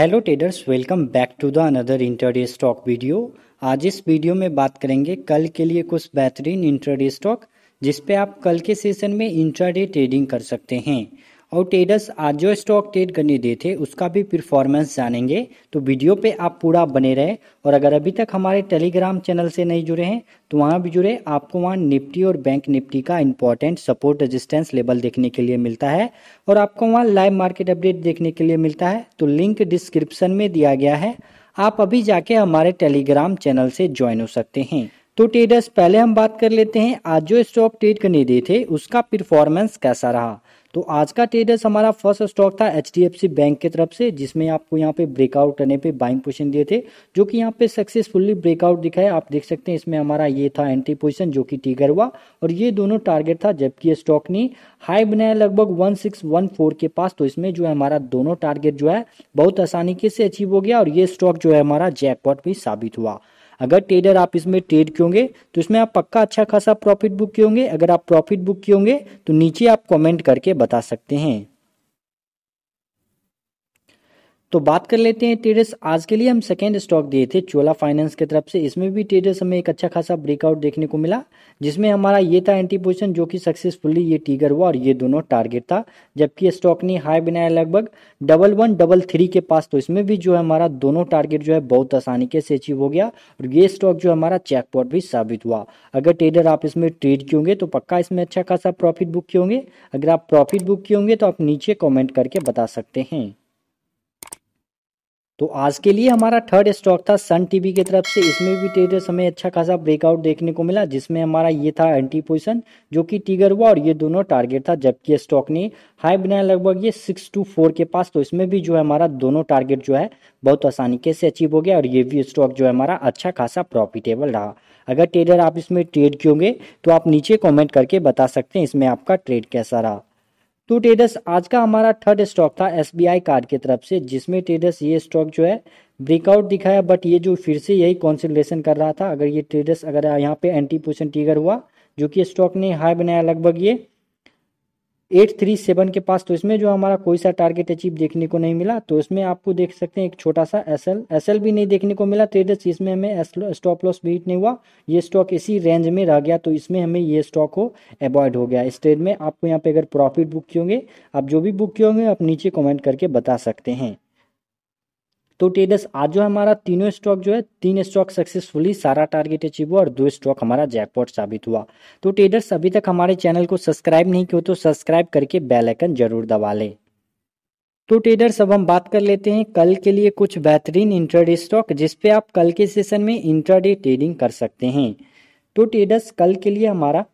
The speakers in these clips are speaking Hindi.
hello traders welcome back to the another intraday stock video आज इस वीडियो में बात करेंगे कल के लिए कुछ बेहतरीन इंटरडे स्टॉक जिसपे आप कल के सेशन में इंटरडे ट्रेडिंग कर सकते हैं और ट्रेडर्स आज जो स्टॉक ट्रेड करने दिए थे उसका भी परफॉर्मेंस जानेंगे तो वीडियो पे आप पूरा बने रहे और अगर अभी तक हमारे टेलीग्राम चैनल से नहीं जुड़े हैं तो वहाँ भी जुड़े आपको वहाँ निफ्टी और बैंक निफ्टी का इंपॉर्टेंट सपोर्ट रजिस्टेंस लेवल देखने के लिए मिलता है और आपको वहाँ लाइव मार्केट अपडेट देखने के लिए मिलता है तो लिंक डिस्क्रिप्शन में दिया गया है आप अभी जाके हमारे टेलीग्राम चैनल से ज्वाइन हो सकते हैं तो ट्रेडर्स पहले हम बात कर लेते हैं आज जो स्टॉक ट्रेड करने दिए थे उसका परफॉर्मेंस कैसा रहा तो आज का ट्रेडर्स हमारा फर्स्ट स्टॉक था एच बैंक की तरफ से जिसमें आपको यहाँ पे ब्रेकआउट करने पे बाइंग पोजीशन दिए थे जो कि यहाँ पे सक्सेसफुली ब्रेकआउट दिखा है आप देख सकते हैं इसमें हमारा ये था एंट्री पोजीशन जो कि टीगर हुआ और ये दोनों टारगेट था जबकि ये स्टॉक ने हाई बनाया लगभग वन वन सिक्स फोर के पास तो इसमें जो है हमारा दोनों टारगेट जो है बहुत आसानी से अचीव हो गया और ये स्टॉक जो है हमारा जैकपॉट भी साबित हुआ अगर ट्रेडर आप इसमें ट्रेड किए होंगे तो इसमें आप पक्का अच्छा खासा प्रॉफिट बुक किए होंगे अगर आप प्रॉफिट बुक किए होंगे तो नीचे आप कमेंट करके बता सकते हैं तो बात कर लेते हैं टेडस आज के लिए हम सेकेंड स्टॉक दिए थे चोला फाइनेंस की तरफ से इसमें भी ट्रेडर्स हमें एक अच्छा खासा ब्रेकआउट देखने को मिला जिसमें हमारा ये था एंटी पोजिशन जो कि सक्सेसफुली ये टीगर हुआ और ये दोनों टारगेट था जबकि स्टॉक ने हाई बनाया लगभग डबल वन डबल थ्री के पास तो इसमें भी जो है हमारा दोनों टारगेट जो है बहुत आसानी के से अचीव हो गया और ये स्टॉक जो हमारा चेकपॉट भी साबित हुआ अगर ट्रेडर आप इसमें ट्रेड किए होंगे तो पक्का इसमें अच्छा खासा प्रॉफिट बुक किए होंगे अगर आप प्रॉफिट बुक किए होंगे तो आप नीचे कॉमेंट करके बता सकते हैं तो आज के लिए हमारा थर्ड स्टॉक था सन टीवी की तरफ से इसमें भी ट्रेडर्स हमें अच्छा खासा ब्रेकआउट देखने को मिला जिसमें हमारा ये था एंटी पोजिशन जो कि टीगर हुआ और ये दोनों टारगेट था जबकि स्टॉक ने हाई बनाया लगभग ये सिक्स टू फोर के पास तो इसमें भी जो है हमारा दोनों टारगेट जो है बहुत आसानी के से अचीव हो गया और ये भी स्टॉक जो है हमारा अच्छा खासा प्रॉफिटेबल रहा अगर ट्रेडर आप इसमें ट्रेड क्योंगे तो आप नीचे कॉमेंट करके बता सकते हैं इसमें आपका ट्रेड कैसा रहा तो ट्रेडर्स आज का हमारा थर्ड स्टॉक था एस कार्ड की तरफ से जिसमें ट्रेडर्स ये स्टॉक जो है ब्रेकआउट दिखाया बट ये जो फिर से यही कॉन्सेंट्रेशन कर रहा था अगर ये ट्रेडर्स अगर यहाँ पे एंटी पोजिशन टीगर हुआ जो कि स्टॉक ने हाई बनाया लगभग ये एट थ्री सेवन के पास तो इसमें जो हमारा कोई सा टारगेट अचीव देखने को नहीं मिला तो इसमें आपको देख सकते हैं एक छोटा सा एस एल एस एल भी नहीं देखने को मिला ट्रेडर्स तो इसमें हमें स्टॉप लॉस भी हिट नहीं हुआ ये स्टॉक इसी रेंज में रह गया तो इसमें हमें ये स्टॉक को अवॉइड हो गया इस ट्रेड में आपको यहाँ पे अगर प्रॉफिट बुक किए होंगे आप जो भी बुक किए होंगे आप नीचे कॉमेंट करके बता सकते हैं तो ट्रेडर्स आज जो हमारा तीनों स्टॉक जो है तीन स्टॉक सक्सेसफुली सारा टारगेट अचीव हुआ और दो स्टॉक हमारा जैकपॉट साबित हुआ तो ट्रेडर्स अभी तक हमारे चैनल को सब्सक्राइब नहीं किया तो सब्सक्राइब करके बेल आइकन जरूर दबा लें तो ट्रेडर्स अब हम बात कर लेते हैं कल के लिए कुछ बेहतरीन इंट्राडे स्टॉक जिसपे आप कल के सेशन में इंट्राडे ट्रेडिंग कर सकते हैं तो ट्रेडर्स कल के लिए हमारा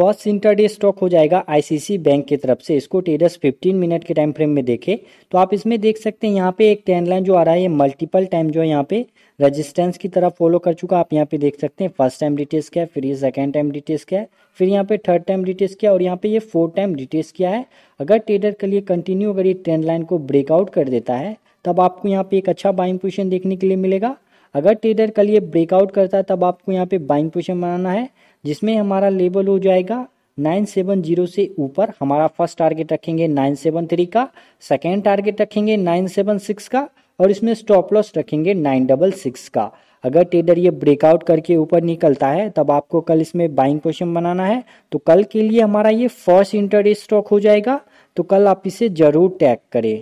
फर्स्ट इंटरडे स्टॉक हो जाएगा आईसीसी बैंक की तरफ से इसको टेडस 15 मिनट के टाइम फ्रेम में देखे तो आप इसमें देख सकते हैं यहाँ पे एक ट्रेंड लाइन जो आ रहा है ये मल्टीपल टाइम जो है यहाँ पे रेजिस्टेंस की तरफ फॉलो कर चुका आप यहाँ पे देख सकते हैं फर्स्ट टाइम डिटेल्स क्या है फिर ये सेकेंड टाइम डिटेल्स क्या है फिर यहाँ पे थर्ड टाइम डिटेल्स क्या और यहाँ पे ये फोर्थ टाइम डिटेल्स क्या है अगर ट्रेडर के लिए कंटिन्यू अगर ये ट्रेंड लाइन को ब्रेकआउट कर देता है तब आपको यहाँ पे एक अच्छा बाइंग पोजिशन देखने के लिए मिलेगा अगर ट्रेडर कल ये ब्रेकआउट करता है तब आपको यहाँ पे बाइंग पोजिशन बनाना है जिसमें हमारा लेवल हो जाएगा नाइन सेवन जीरो से ऊपर हमारा फर्स्ट टारगेट रखेंगे नाइन सेवन थ्री का सेकेंड टारगेट रखेंगे नाइन सेवन सिक्स का और इसमें स्टॉप लॉस रखेंगे नाइन डबल सिक्स का अगर ट्रेडर ये ब्रेकआउट करके ऊपर निकलता है तब आपको कल इसमें बाइंग पोजिशन बनाना है तो कल के लिए हमारा ये फर्स्ट इंटरडे स्टॉक हो जाएगा तो कल आप इसे जरूर टैग करें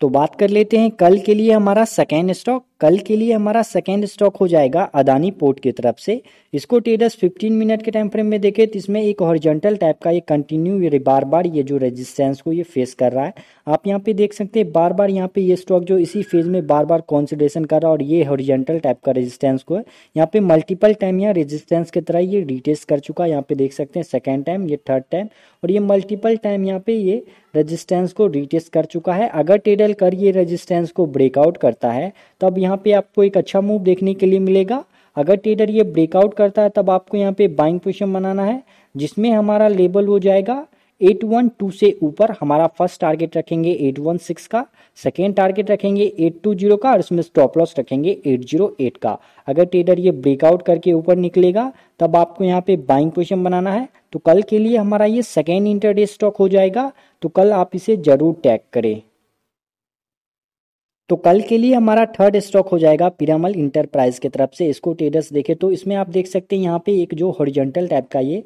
तो बात कर लेते हैं कल के लिए हमारा सेकेंड स्टॉक कल के लिए हमारा सेकेंड स्टॉक हो जाएगा अदानी पोर्ट की तरफ से इसको ट्रेडर्स 15 मिनट के टाइम फ्रेम में देखें तो इसमें एक हॉरिजेंटल टाइप का ये कंटिन्यू ये बार बार ये जो रेजिस्टेंस को ये फेस कर रहा है आप यहाँ पे देख सकते हैं बार बार यहाँ पे ये स्टॉक जो इसी फेज में बार बार कॉन्सिड्रेशन कर रहा है और ये हॉरिजेंटल टाइप का रेजिस्टेंस को है यहाँ पे मल्टीपल टाइम यहाँ रेजिस्टेंस की तरह ये रिटेस्ट कर चुका है यहाँ पे देख सकते हैं सेकेंड टाइम ये थर्ड टाइम और ये मल्टीपल टाइम यहाँ पे ये रेजिस्टेंस को रिटेस्ट कर चुका है अगर टेडल कर ये रेजिस्टेंस को ब्रेकआउट करता है तो अब यहाँ यहाँ पे आपको एक अच्छा मूव देखने के लिए मिलेगा अगर ट्रेडर ये ब्रेकआउट करता है तब आपको यहाँ पे बाइंग पोजिशन बनाना है जिसमें हमारा लेबल हो जाएगा एट वन टू से ऊपर हमारा फर्स्ट टारगेट रखेंगे एट वन सिक्स का सेकेंड टारगेट रखेंगे एट टू जीरो का और इसमें स्टॉप लॉस रखेंगे एट जीरो एट का अगर ट्रेडर ये ब्रेकआउट करके ऊपर निकलेगा तब आपको यहाँ पे बाइंग पोजिशन बनाना है तो कल के लिए हमारा ये सेकेंड इंटरडे स्टॉक हो जाएगा तो कल आप इसे जरूर टैग करें तो कल के लिए हमारा थर्ड स्टॉक हो जाएगा पिरामल इंटरप्राइज के तरफ से इसको ट्रेडर्स देखे तो इसमें आप देख सकते हैं यहाँ पे एक जो हॉरिजेंटल टाइप का ये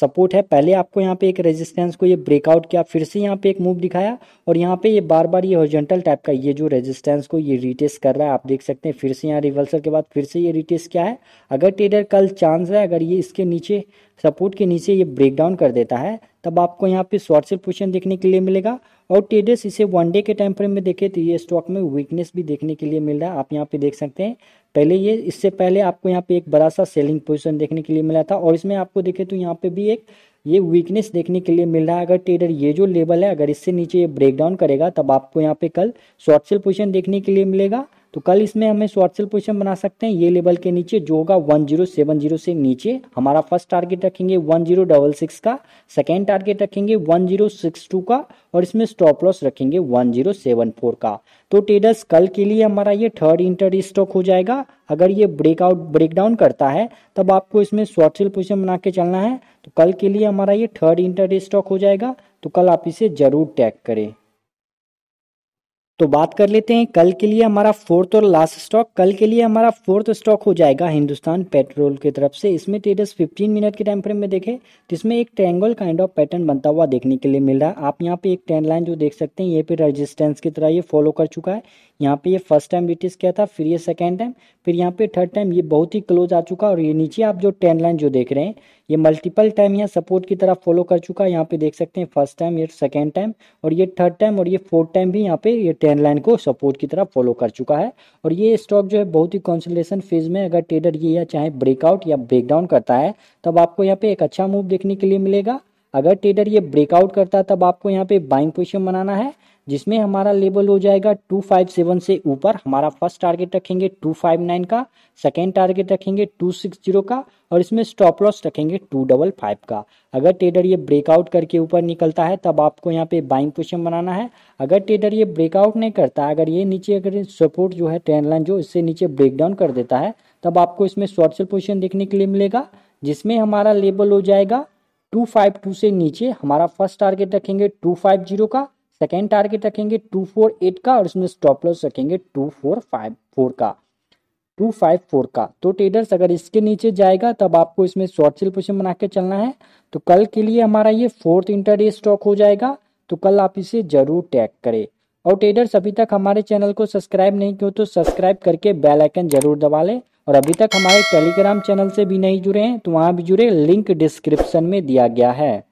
सपोर्ट है पहले आपको यहाँ पे एक रेजिस्टेंस को ये ब्रेकआउट किया फिर से यहाँ पे एक मूव दिखाया और यहाँ पे ये बार बार ये हॉरिजेंटल टाइप का ये जो रेजिस्टेंस को ये रिटेस्ट कर रहा है आप देख सकते हैं फिर से यहाँ रिवर्सल के बाद फिर से ये रिटेस्ट क्या है अगर ट्रेडर कल चांस है अगर ये इसके नीचे सपोर्ट के नीचे ये ब्रेक डाउन कर देता है तब आपको यहाँ पे शॉर्ट सेल पोजिशन देखने के लिए मिलेगा और ट्रेडर्स इसे वन डे के टाइम फ्रेम में देखें तो ये स्टॉक में वीकनेस भी देखने के लिए मिल रहा है आप यहाँ पे देख सकते हैं पहले ये इससे पहले आपको यहाँ पे एक बड़ा सा सेलिंग पोजिशन देखने के लिए मिला था और इसमें आपको देखे तो यहाँ पे भी एक ये वीकनेस देखने के लिए मिल रहा है अगर ट्रेडर ये जो लेवल है अगर इससे नीचे ये ब्रेकडाउन करेगा तब आपको यहाँ पे कल शॉर्ट सेल पोजिशन देखने के लिए मिलेगा तो कल इसमें हमें शॉर्ट सेल पोजिशन बना सकते हैं ये लेवल के नीचे जो होगा वन जीरो सेवन जीरो से नीचे हमारा फर्स्ट टारगेट रखेंगे वन जीरो डबल सिक्स का सेकेंड टारगेट रखेंगे वन जीरो सिक्स टू का और इसमें स्टॉप लॉस रखेंगे वन जीरो सेवन फोर का तो टेडर्स कल के लिए हमारा ये थर्ड इंटर स्टॉक हो जाएगा अगर ये ब्रेकआउट ब्रेकडाउन करता है तब आपको इसमें शॉर्ट सेल पोजिशन बना के चलना है तो कल के लिए हमारा ये थर्ड इंटर स्टॉक हो जाएगा तो कल आप इसे जरूर टैग करें तो बात कर लेते हैं कल के लिए हमारा फोर्थ और लास्ट स्टॉक कल के लिए हमारा फोर्थ स्टॉक हो जाएगा हिंदुस्तान पेट्रोल की तरफ से इसमें ट्रेडर्स 15 मिनट के टाइम फ्रेम में देखें तो इसमें एक ट्रैंगल काइंड ऑफ पैटर्न बनता हुआ देखने के लिए मिल रहा है आप यहाँ पे एक ट्रेंड लाइन जो देख सकते हैं ये पे रजिस्टेंस की तरह ये फॉलो कर चुका है यहाँ पे ये फर्स्ट टाइम रिटेस किया था फिर ये सेकेंड टाइम फिर यहाँ पे थर्ड टाइम ये बहुत ही क्लोज आ चुका और ये नीचे आप जो ट्रेंड लाइन जो देख रहे हैं ये मल्टीपल टाइम यहाँ सपोर्ट की तरफ फॉलो कर चुका है यहाँ पे देख सकते हैं फर्स्ट टाइम ये सेकेंड टाइम और ये थर्ड टाइम और ये फोर्थ टाइम भी यहाँ पे ये ट्रेंड लाइन को सपोर्ट की तरह फॉलो कर चुका है और ये स्टॉक जो है बहुत ही कॉन्सल्टेशन फेज में अगर ट्रेडर ये या चाहे ब्रेकआउट या ब्रेकडाउन करता है तब आपको यहाँ पे एक अच्छा मूव देखने के लिए मिलेगा अगर ट्रेडर ये ब्रेकआउट करता है तब आपको यहाँ पे बाइंग पोजिशन बनाना है जिसमें हमारा लेवल हो जाएगा 257 से ऊपर हमारा फर्स्ट टारगेट रखेंगे 259 का सेकेंड टारगेट रखेंगे 260 का और इसमें स्टॉप लॉस रखेंगे 255 का अगर ट्रेडर ये ब्रेकआउट करके ऊपर निकलता है तब आपको यहाँ पे बाइंग पोजिशन बनाना है अगर ट्रेडर ये ब्रेकआउट नहीं करता अगर ये नीचे अगर सपोर्ट जो है ट्रेन लाइन जो इससे नीचे ब्रेक डाउन कर देता है तब आपको इसमें शॉर्ट सेल पोजिशन देखने के लिए मिलेगा जिसमें हमारा लेबल हो जाएगा 252 से नीचे हमारा फर्स्ट टारगेट रखेंगे 250 का सेकेंड टारगेट रखेंगे टू फोर एट का और इसमें स्टॉप लॉस रखेंगे टू फोर फाइव फोर का टू फाइव फोर का तो ट्रेडर्स अगर इसके नीचे जाएगा तब आपको इसमें शॉर्ट सेल पोजिशन बना के चलना है तो कल के लिए हमारा ये फोर्थ इंटरडे स्टॉक हो जाएगा तो कल आप इसे जरूर टैग करें और ट्रेडर्स अभी तक हमारे चैनल को सब्सक्राइब नहीं किया तो सब्सक्राइब करके बेल आइकन जरूर दबा लें और अभी तक हमारे टेलीग्राम चैनल से भी नहीं जुड़े हैं तो वहाँ भी जुड़े लिंक डिस्क्रिप्शन में दिया गया है